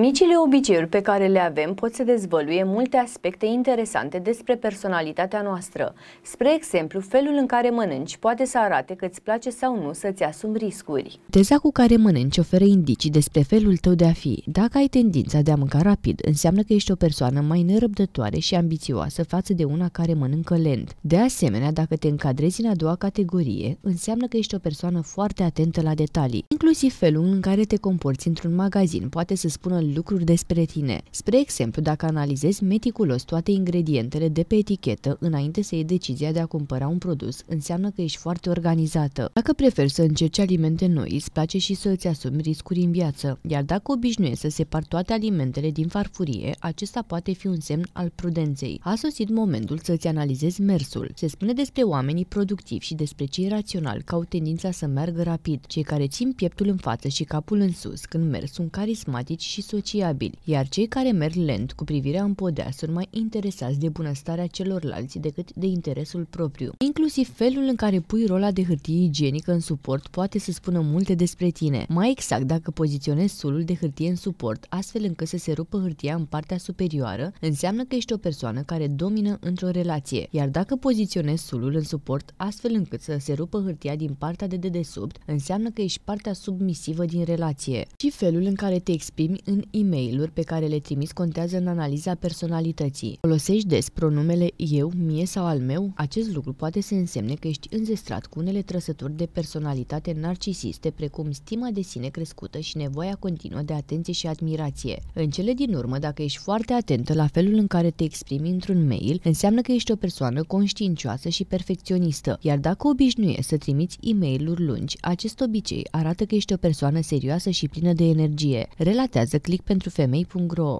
Micile obiceiuri pe care le avem pot să dezvăluie multe aspecte interesante despre personalitatea noastră. Spre exemplu, felul în care mănânci poate să arate că îți place sau nu să-ți asumi riscuri. Teza cu care mănânci oferă indicii despre felul tău de a fi. Dacă ai tendința de a mânca rapid, înseamnă că ești o persoană mai nerăbdătoare și ambițioasă față de una care mănâncă lent. De asemenea, dacă te încadrezi în a doua categorie, înseamnă că ești o persoană foarte atentă la detalii. Inclusiv felul în care te comporți într-un magazin poate să spună lucruri despre tine. Spre exemplu, dacă analizezi meticulos toate ingredientele de pe etichetă înainte să iei decizia de a cumpăra un produs, înseamnă că ești foarte organizată. Dacă preferi să încerci alimente noi, îți place și să îți asumi riscuri în viață, iar dacă obișnuiești să separi toate alimentele din farfurie, acesta poate fi un semn al prudenței. A sosit momentul să-ți analizezi mersul. Se spune despre oamenii productivi și despre cei raționali că au tendința să meargă rapid, cei care țin pieptul în față și capul în sus când merg sunt carismatici și sunt sociabili, iar cei care merg lent cu privirea în podea sunt mai interesați de bunăstarea celorlalți decât de interesul propriu. Inclusiv felul în care pui rola de hârtie igienică în suport poate să spună multe despre tine. Mai exact, dacă poziționezi sulul de hârtie în suport, astfel încât să se rupă hârtia în partea superioară, înseamnă că ești o persoană care domină într-o relație. Iar dacă poziționezi sulul în suport, astfel încât să se rupă hârtia din partea de dedesubt, înseamnă că ești partea submisivă din relație. Și felul în care te exprimi în e mail pe care le trimiți contează în analiza personalității. Folosești des pronumele eu, mie sau al meu? Acest lucru poate să însemne că ești înzestrat cu unele trăsături de personalitate narcisiste, precum stima de sine crescută și nevoia continuă de atenție și admirație. În cele din urmă, dacă ești foarte atentă la felul în care te exprimi într-un mail, înseamnă că ești o persoană conștiincioasă și perfecționistă, iar dacă obișnuiești să trimiți e mail lungi, acest obicei arată că ești o persoană serioasă și plină de energie. Relatează clientul pentru femei.ro